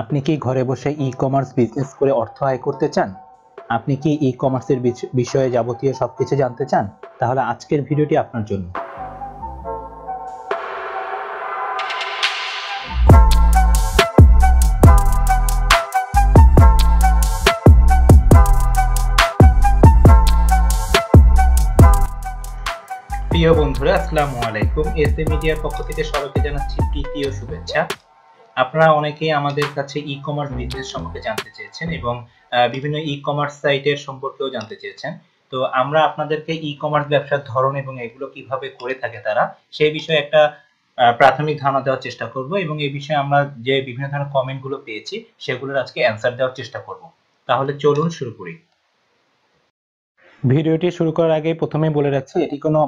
আপনি কি ঘরে বসে ই কমার্স বিজনেস করে অর্থ আয় করতে চান আপনি কি ই কমার্সের বিষয়ে যাবতীয় সব কিছু জানতে চান তাহলে আজকের ভিডিওটি আপনার জন্য প্রিয় বন্ধুরা আসসালামু আলাইকুম এস মিডিয়ার পক্ষ থেকে সবাইকে জানাচ্ছি তৃতীয় শুভেচ্ছা আপনারা অনেকেই আমাদের কাছে ই কমার্স বিজনেস সম্পর্কে জানতে চেয়েছেন এবং বিভিন্ন ই কমার্স সাইটের সম্পর্কেও জানতে চেয়েছেন তো আমরা আপনাদেরকে ই কমার্স ব্যবসার ধরন এবং এগুলো কিভাবে করে থাকে তারা সেই বিষয়ে একটা প্রাথমিক ধারণা দেওয়ার চেষ্টা করব এবং এই বিষয়ে আমরা যে বিভিন্ন ধরনের কমেন্টগুলো পেয়েছি সেগুলোর আজকে অ্যান্সার দেওয়ার চেষ্টা করব তাহলে চলুন শুরু করি ভিডিওটি শুরু করার আগে প্রথমে বলে রাখছি এটি কোনো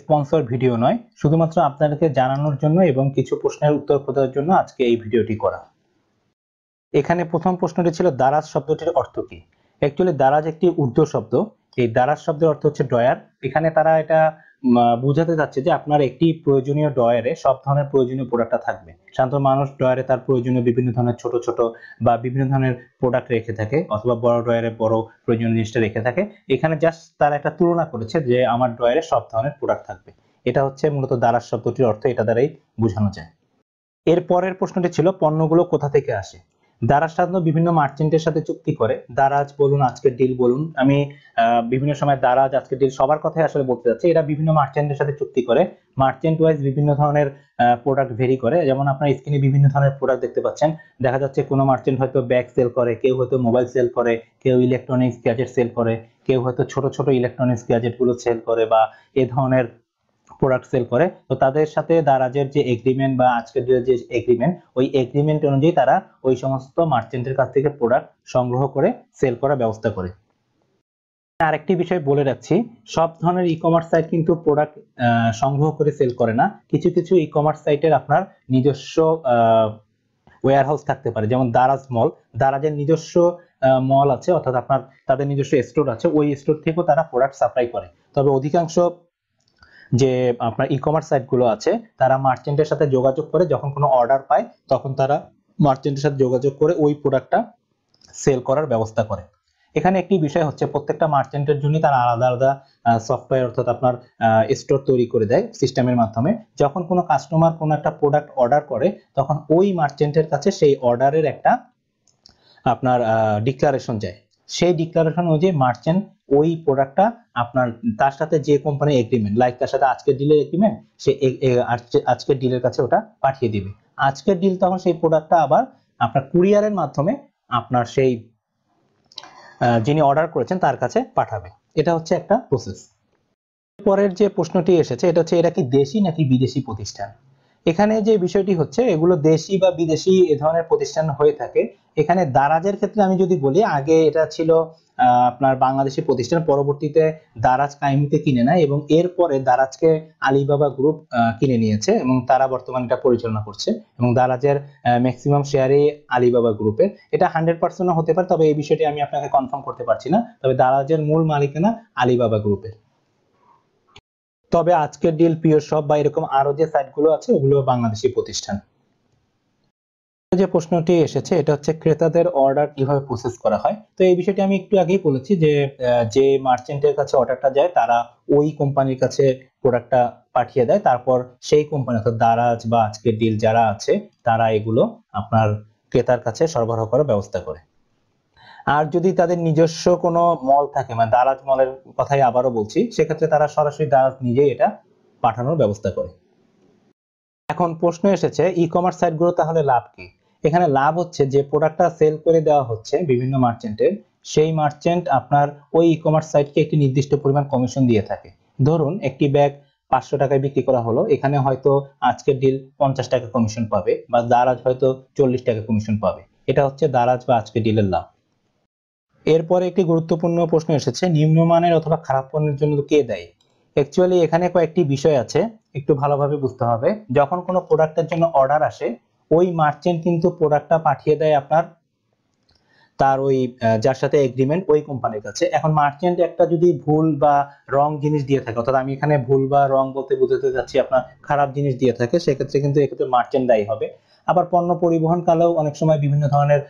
স্পন্সর ভিডিও নয় শুধুমাত্র আপনাদেরকে জানানোর জন্য এবং কিছু প্রশ্নের উত্তর খোঁজার জন্য আজকে এই ভিডিওটি করা এখানে প্রথম প্রশ্নটি ছিল দারাজ শব্দটির অর্থ কি অ্যাকচুয়ালি দারাজ একটি উর্দু শব্দ এই দারাজ শব্দের অর্থ হচ্ছে ড্রয়ার এখানে তারা এটা বোঝাতে চাচ্ছে যে আপনার একটি প্রয়োজনীয় ডয়ারে সব ধরনের প্রয়োজনীয় প্রোডাক্টটা থাকবে সাধারণ মানুষ ডয়ারে তার প্রয়োজনীয় বিভিন্ন ধরনের ছোট ছোট বা বিভিন্ন ধরনের প্রোডাক্ট রেখে থাকে অথবা বড় ডয়ারে বড় প্রয়োজনীয় জিনিসটা রেখে থাকে এখানে জাস্ট তারা একটা তুলনা করেছে যে আমার ডয়ারে সব ধরনের প্রোডাক্ট থাকবে এটা হচ্ছে মূলত দ্বারা শব্দটির অর্থ এটা দ্বারাই বোঝানো যায় এর পরের প্রশ্নটি ছিল পণ্যগুলো কোথা থেকে আসে দারাজ সাধারণত বিভিন্ন মার্চেন্টের সাথে চুক্তি করে দারাজ বলুন আজকের ডিল বলুন আমি বিভিন্ন সময় দারাজ আজকের ডিল সবার কথাই আসলে বলতে যাচ্ছি এরা বিভিন্ন মার্চেন্টের সাথে চুক্তি করে মার্চেন্ট ওয়াইজ বিভিন্ন ধরনের প্রোডাক্ট ভেরি করে যেমন আপনার স্ক্রিনে বিভিন্ন ধরনের প্রোডাক্ট দেখতে পাচ্ছেন দেখা যাচ্ছে কোনো মার্চেন্ট হয়তো ব্যাগ সেল করে কেউ হয়তো মোবাইল সেল করে কেউ ইলেকট্রনিক্স গ্যাজেট সেল করে কেউ হয়তো ছোট ছোট ইলেকট্রনিক্স গ্যাজেটগুলো সেল করে বা এ ধরনের প্রোডাক্ট সেল করে তো তাদের সাথে দারাজের যে এগ্রিমেন্ট বা আজকের যে এগ্রিমেন্ট ওই এগ্রিমেন্ট অনুযায়ী তারা ওই সমস্ত মার্চেন্টের কাছ থেকে প্রোডাক্ট সংগ্রহ করে সেল করার ব্যবস্থা করে আরেকটি বিষয় বলে রাখছি সব ধরনের ই কমার্স সাইট কিন্তু প্রোডাক্ট সংগ্রহ করে সেল করে না কিছু কিছু ই কমার্স সাইটের আপনার নিজস্ব ওয়ার হাউস থাকতে পারে যেমন দারাজ মল দারাজের নিজস্ব মল আছে অর্থাৎ আপনার তাদের নিজস্ব স্টোর আছে ওই স্টোর থেকেও তারা প্রোডাক্ট সাপ্লাই করে তবে অধিকাংশ যে আপনার ই কমার্স সাইটগুলো আছে তারা মার্চেন্টের সাথে যোগাযোগ করে যখন কোনো অর্ডার পায় তখন তারা মার্চেন্টের সাথে যোগাযোগ করে ওই প্রোডাক্টটা সেল করার ব্যবস্থা করে এখানে একটি বিষয় হচ্ছে প্রত্যেকটা মার্চেন্টের জন্য তারা আলাদা আলাদা সফটওয়্যার অর্থাৎ আপনার স্টোর তৈরি করে দেয় সিস্টেমের মাধ্যমে যখন কোনো কাস্টমার কোনো একটা প্রোডাক্ট অর্ডার করে তখন ওই মার্চেন্টের কাছে সেই অর্ডারের একটা আপনার ডিক্লারেশন যায় সেই ডিক্লারেশন অনুযায়ী মার্চেন্ট ওই প্রোডাক্টটা আপনার তার সাথে যে কোম্পানির এগ্রিমেন্ট লাইক তার সাথে আজকের ডিলের এগ্রিমেন্ট সে আজকের ডিলের কাছে ওটা পাঠিয়ে দিবে আজকের ডিল তখন সেই প্রোডাক্টটা আবার আপনার কুরিয়ারের মাধ্যমে আপনার সেই যিনি অর্ডার করেছেন তার কাছে পাঠাবে এটা হচ্ছে একটা প্রসেস পরের যে প্রশ্নটি এসেছে এটা হচ্ছে এটা কি দেশি নাকি বিদেশি প্রতিষ্ঠান এখানে যে বিষয়টি হচ্ছে এগুলো দেশি বা বিদেশি এ ধরনের প্রতিষ্ঠান হয়ে থাকে এখানে দারাজের ক্ষেত্রে আমি যদি বলি আগে এটা ছিল আপনার বাংলাদেশি প্রতিষ্ঠান পরবর্তীতে দারাজ কাহিনীতে কিনে নেয় এবং এরপরে দারাজকে আলিবাবা গ্রুপ কিনে নিয়েছে এবং তারা বর্তমানে এটা পরিচালনা করছে এবং দারাজের ম্যাক্সিমাম শেয়ারই আলিবাবা গ্রুপের এটা হান্ড্রেড পার্সেন্ট হতে পারে তবে এই বিষয়টি আমি আপনাকে কনফার্ম করতে পারছি না তবে দারাজের মূল মালিকানা আলিবাবা গ্রুপের তবে আজকের ডিল পিওর শপ বা এরকম আরো যে সাইটগুলো আছে ওগুলো বাংলাদেশি প্রতিষ্ঠান যে প্রশ্নটি এসেছে এটা হচ্ছে ক্রেতাদের অর্ডার কিভাবে প্রসেস করা হয় তো এই বিষয়টি আমি একটু আগেই বলেছি যে যে মার্চেন্টের কাছে অর্ডারটা যায় তারা ওই কোম্পানির কাছে প্রোডাক্টটা পাঠিয়ে দেয় তারপর সেই কোম্পানি অর্থাৎ দারাজ বা আজকে ডিল যারা আছে তারা এগুলো আপনার ক্রেতার কাছে সরবরাহ করার ব্যবস্থা করে আর যদি তাদের নিজস্ব কোনো মল থাকে মানে দারাজ মলের কথাই আবারও বলছি সেক্ষেত্রে তারা সরাসরি দারাজ নিজেই এটা পাঠানোর ব্যবস্থা করে এখন প্রশ্ন এসেছে ই কমার্স সাইটগুলো তাহলে লাভ কি এখানে লাভ হচ্ছে যে প্রোডাক্টটা সেল করে দেওয়া হচ্ছে বিভিন্ন মার্চেন্টের সেই মার্চেন্ট আপনার ওই ই কমার্স সাইটকে একটি নির্দিষ্ট পরিমাণ কমিশন দিয়ে থাকে ধরুন একটি ব্যাগ পাঁচশো টাকায় বিক্রি করা হলো এখানে হয়তো আজকের ডিল পঞ্চাশ টাকা কমিশন পাবে বা দারাজ হয়তো চল্লিশ টাকা কমিশন পাবে এটা হচ্ছে দারাজ বা আজকের ডিলের লাভ এরপরে একটি গুরুত্বপূর্ণ প্রশ্ন এসেছে নিম্নমানের অথবা খারাপ পণ্যের জন্য কে দেয় অ্যাকচুয়ালি এখানে কয়েকটি বিষয় আছে একটু ভালোভাবে বুঝতে হবে যখন কোনো প্রোডাক্টের জন্য অর্ডার আসে ওই মার্চেন্ট কিন্তু প্রোডাক্টটা পাঠিয়ে দেয় আপনার তার ওই যার সাথে এগ্রিমেন্ট ওই কোম্পানির কাছে এখন মার্চেন্ট একটা যদি ভুল বা রং জিনিস দিয়ে থাকে অর্থাৎ আমি এখানে ভুল বা রং বলতে বোঝাতে যাচ্ছি আপনার খারাপ জিনিস দিয়ে থাকে সেক্ষেত্রে কিন্তু এক্ষেত্রে মার্চেন্ট দায়ী হবে আবার পণ্য পরিবহন কালেও অনেক সময় বিভিন্ন ধরনের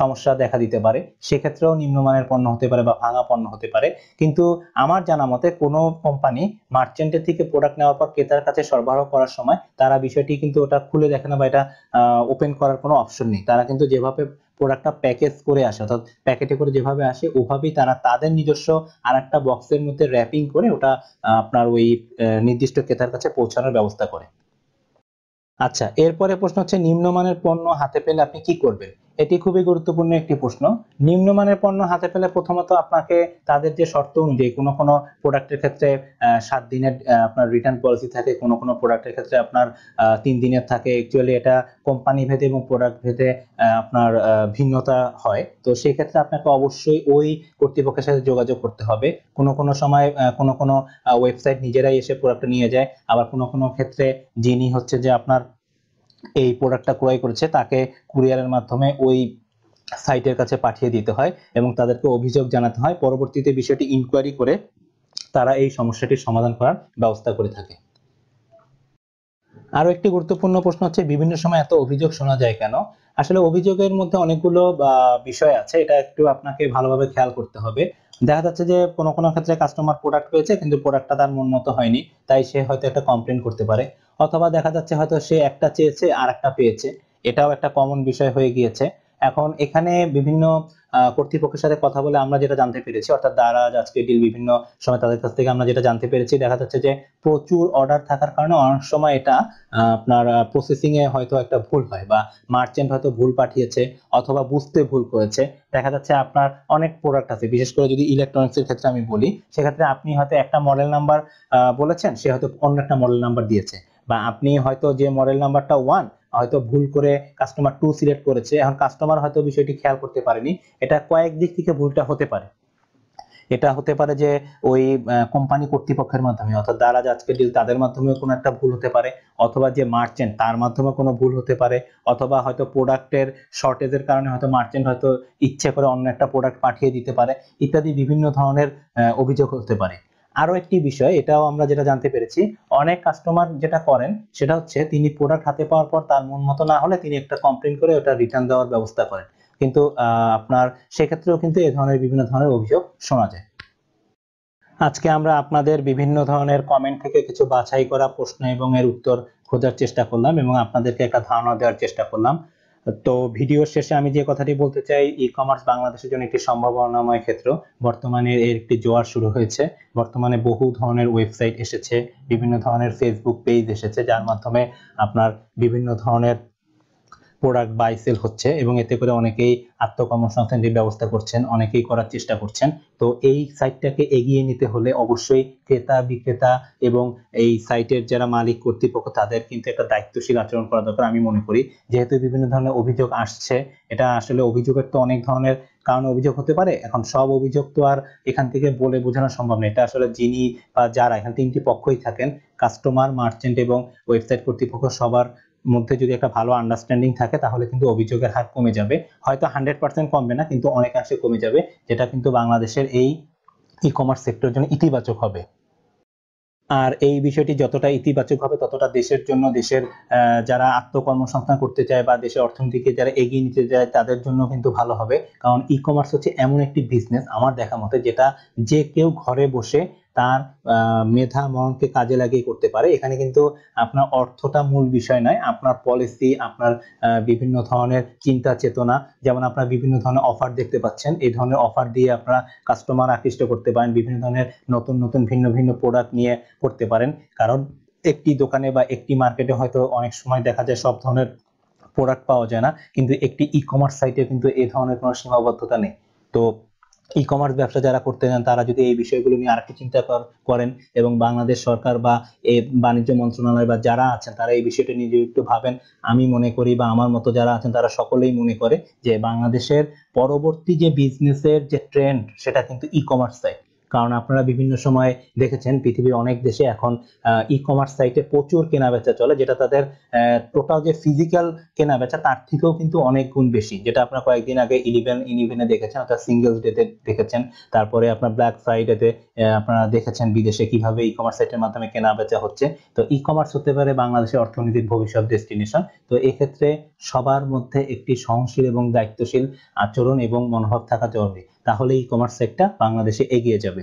সমস্যা দেখা দিতে পারে সেক্ষেত্রেও নিম্নমানের পণ্য হতে পারে বা ভাঙা পণ্য হতে পারে কিন্তু আমার জানা মতে কোনো কোম্পানি মার্চেন্টের থেকে প্রোডাক্ট নেওয়ার পর ক্রেতার কাছে সরবরাহ করার সময় তারা বিষয়টি কিন্তু ওটা খুলে দেখে না বা এটা ওপেন করার কোনো অপশন নেই তারা কিন্তু যেভাবে প্রোডাক্টটা প্যাকেজ করে আসে অর্থাৎ প্যাকেটে করে যেভাবে আসে ওভাবেই তারা তাদের নিজস্ব আর একটা বক্সের মধ্যে র্যাপিং করে ওটা আপনার ওই নির্দিষ্ট ক্রেতার কাছে পৌঁছানোর ব্যবস্থা করে আচ্ছা এরপরে প্রশ্ন হচ্ছে নিম্নমানের পণ্য হাতে পেলে আপনি কি করবেন এটি খুবই গুরুত্বপূর্ণ একটি প্রশ্ন নিম্নমানের পণ্য হাতে পেলে প্রথমত আপনাকে তাদের যে শর্ত অনুযায়ী কোনো কোনো প্রোডাক্টের ক্ষেত্রে সাত দিনের আপনার রিটার্ন পলিসি থাকে কোনো কোনো প্রোডাক্টের ক্ষেত্রে আপনার তিন দিনের থাকে অ্যাকচুয়ালি এটা কোম্পানি ভেদে এবং প্রোডাক্ট ভেদে আপনার ভিন্নতা হয় তো সেই ক্ষেত্রে আপনাকে অবশ্যই ওই কর্তৃপক্ষের সাথে যোগাযোগ করতে হবে কোনো কোনো সময় কোনো কোনো ওয়েবসাইট নিজেরাই এসে প্রোডাক্টটা নিয়ে যায় আবার কোনো কোনো ক্ষেত্রে যিনি হচ্ছে যে আপনার এই প্রোডাক্টটা ক্রয় করেছে তাকে কুরিয়ারের মাধ্যমে ওই সাইটের কাছে পাঠিয়ে দিতে হয় এবং তাদেরকে অভিযোগ জানাতে হয় পরবর্তীতে বিষয়টি ইনকোয়ারি করে তারা এই সমস্যাটির সমাধান করার ব্যবস্থা করে থাকে আরও একটি গুরুত্বপূর্ণ প্রশ্ন হচ্ছে বিভিন্ন সময় এত অভিযোগ শোনা যায় কেন আসলে অভিযোগের মধ্যে অনেকগুলো বিষয় আছে এটা একটু আপনাকে ভালোভাবে খেয়াল করতে হবে দেখা যাচ্ছে যে কোনো কোনো ক্ষেত্রে কাস্টমার প্রোডাক্ট পেয়েছে কিন্তু প্রোডাক্টটা তার মনমত হয়নি তাই সে হয়তো একটা কমপ্লেন করতে পারে অথবা দেখা যাচ্ছে হয়তো সে একটা চেয়েছে আর একটা পেয়েছে এটাও একটা কমন বিষয় হয়ে গিয়েছে এখন এখানে বিভিন্ন কর্তৃপক্ষের সাথে কথা বলে আমরা যেটা জানতে পেরেছি অর্থাৎ দারাজ আজকে ডিল বিভিন্ন সময় তাদের কাছ থেকে আমরা যেটা জানতে পেরেছি দেখা যাচ্ছে যে প্রচুর অর্ডার থাকার কারণে অনেক সময় এটা আপনার প্রসেসিং এ হয়তো একটা ভুল হয় বা মার্চেন্ট হয়তো ভুল পাঠিয়েছে অথবা বুঝতে ভুল করেছে দেখা যাচ্ছে আপনার অনেক প্রোডাক্ট আছে বিশেষ করে যদি ইলেকট্রনিক্স এর ক্ষেত্রে আমি বলি সেক্ষেত্রে আপনি হয়তো একটা মডেল নাম্বার বলেছেন সে হয়তো অন্য একটা মডেল নাম্বার দিয়েছে বা আপনি হয়তো যে মডেল নাম্বারটা ওয়ান হয়তো ভুল করে কাস্টমার টু সিলেক্ট করেছে এখন কাস্টমার হয়তো বিষয়টি খেয়াল করতে পারেনি এটা কয়েক দিক থেকে ভুলটা হতে পারে এটা হতে পারে যে ওই কোম্পানি কর্তৃপক্ষের মাধ্যমে অর্থাৎ দারাজ আজকে ডিল তাদের মাধ্যমে কোনো একটা ভুল হতে পারে অথবা যে মার্চেন্ট তার মাধ্যমে কোনো ভুল হতে পারে অথবা হয়তো প্রোডাক্টের শর্টেজের কারণে হয়তো মার্চেন্ট হয়তো ইচ্ছে করে অন্য একটা প্রোডাক্ট পাঠিয়ে দিতে পারে ইত্যাদি বিভিন্ন ধরনের অভিযোগ হতে পারে আরও একটি বিষয় এটাও আমরা যেটা জানতে পেরেছি অনেক কাস্টমার যেটা করেন সেটা হচ্ছে তিনি প্রোডাক্ট হাতে পাওয়ার পর তার মন মতো না হলে তিনি একটা কমপ্লেন করে ওটা রিটার্ন দেওয়ার ব্যবস্থা করেন কিন্তু আপনার সেক্ষেত্রেও কিন্তু এ ধরনের বিভিন্ন ধরনের অভিযোগ শোনা যায় আজকে আমরা আপনাদের বিভিন্ন ধরনের কমেন্ট থেকে কিছু বাছাই করা প্রশ্ন এবং এর উত্তর খোঁজার চেষ্টা করলাম এবং আপনাদেরকে একটা ধারণা দেওয়ার চেষ্টা করলাম তো ভিডিও শেষে আমি যে কথাটি বলতে চাই ই কমার্স বাংলাদেশের জন্য একটি সম্ভাবনাময় ক্ষেত্র বর্তমানে এর একটি জোয়ার শুরু হয়েছে বর্তমানে বহু ধরনের ওয়েবসাইট এসেছে বিভিন্ন ধরনের ফেসবুক পেজ এসেছে যার মাধ্যমে আপনার বিভিন্ন ধরনের প্রোডাক্ট বাই সেল হচ্ছে এবং এতে করে অনেকেই আত্মকর্মসংস্থানটির ব্যবস্থা করছেন অনেকেই করার চেষ্টা করছেন তো এই সাইটটাকে এগিয়ে নিতে হলে অবশ্যই ক্রেতা বিক্রেতা এবং এই সাইটের যারা মালিক কর্তৃপক্ষ তাদের কিন্তু একটা দায়িত্বশীল আচরণ করা দরকার আমি মনে করি যেহেতু বিভিন্ন ধরনের অভিযোগ আসছে এটা আসলে অভিযোগের তো অনেক ধরনের কারণ অভিযোগ হতে পারে এখন সব অভিযোগ তো আর এখান থেকে বলে বোঝানো সম্ভব নয় এটা আসলে যিনি বা যারা এখানে তিনটি পক্ষই থাকেন কাস্টমার মার্চেন্ট এবং ওয়েবসাইট কর্তৃপক্ষ সবার মধ্যে যদি একটা ভালো আন্ডারস্ট্যান্ডিং থাকে তাহলে কিন্তু অভিযোগের হার কমে যাবে হয়তো হান্ড্রেড পার্সেন্ট কমবে না কিন্তু অনেকাংশে কমে যাবে যেটা কিন্তু বাংলাদেশের এই ই কমার্স সেক্টরের জন্য ইতিবাচক হবে আর এই বিষয়টি যতটা ইতিবাচক হবে ততটা দেশের জন্য দেশের যারা আত্মকর্মসংস্থান করতে চায় বা দেশের অর্থনীতিকে যারা এগিয়ে নিতে চায় তাদের জন্য কিন্তু ভালো হবে কারণ ই কমার্স হচ্ছে এমন একটি বিজনেস আমার দেখা মতে যেটা যে কেউ ঘরে বসে তার মেধা মনকে কাজে লাগিয়ে করতে পারে এখানে কিন্তু আপনার অর্থটা মূল বিষয় নয় আপনার পলিসি আপনার বিভিন্ন ধরনের চিন্তা চেতনা যেমন আপনারা বিভিন্ন ধরনের অফার দেখতে পাচ্ছেন এই ধরনের অফার দিয়ে আপনারা কাস্টমার আকৃষ্ট করতে পারেন বিভিন্ন ধরনের নতুন নতুন ভিন্ন ভিন্ন প্রোডাক্ট নিয়ে করতে পারেন কারণ একটি দোকানে বা একটি মার্কেটে হয়তো অনেক সময় দেখা যায় সব ধরনের প্রোডাক্ট পাওয়া যায় না কিন্তু একটি ই কমার্স সাইটে কিন্তু এই ধরনের কোনো সীমাবদ্ধতা নেই তো ই কমার্স ব্যবসা যারা করতে চান তারা যদি এই বিষয়গুলো নিয়ে আরেকটু চিন্তা করেন এবং বাংলাদেশ সরকার বা বাণিজ্য মন্ত্রণালয় বা যারা আছেন তারা এই বিষয়টা নিয়ে একটু ভাবেন আমি মনে করি বা আমার মতো যারা আছেন তারা সকলেই মনে করে যে বাংলাদেশের পরবর্তী যে বিজনেসের যে ট্রেন্ড সেটা কিন্তু ই কমার্স সাইট কারণ আপনারা বিভিন্ন সময় দেখেছেন পৃথিবীর অনেক দেশে এখন ই কমার্স সাইটে প্রচুর কেনাবেচা চলে যেটা তাদের টোটাল যে ফিজিক্যাল কেনাবেচা তার থেকেও কিন্তু অনেক গুণ বেশি যেটা আপনারা কয়েকদিন আগে ইলেভেন ইলেভেনে দেখেছেন অর্থাৎ সিঙ্গেলস ডেতে দেখেছেন তারপরে আপনার ব্ল্যাক ফ্রাইডেতে আপনারা দেখেছেন বিদেশে কিভাবে ই কমার্স সাইটের মাধ্যমে কেনাবেচা হচ্ছে তো ই কমার্স হতে পারে বাংলাদেশের অর্থনীতির ভবিষ্যৎ ডেস্টিনেশন তো এক্ষেত্রে সবার মধ্যে একটি সহনশীল এবং দায়িত্বশীল আচরণ এবং মনোভাব থাকা জরুরি তাহলে ই কমার্স সেক্টর বাংলাদেশে এগিয়ে যাবে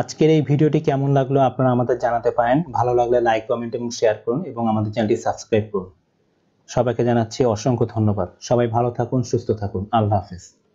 আজকের এই ভিডিওটি কেমন লাগলো আপনারা আমাদের জানাতে পারেন ভালো লাগলে লাইক কমেন্ট এবং শেয়ার করুন এবং আমাদের চ্যানেলটি সাবস্ক্রাইব করুন সবাইকে জানাচ্ছি অসংখ্য ধন্যবাদ সবাই ভালো থাকুন সুস্থ থাকুন আল্লাহ হাফেজ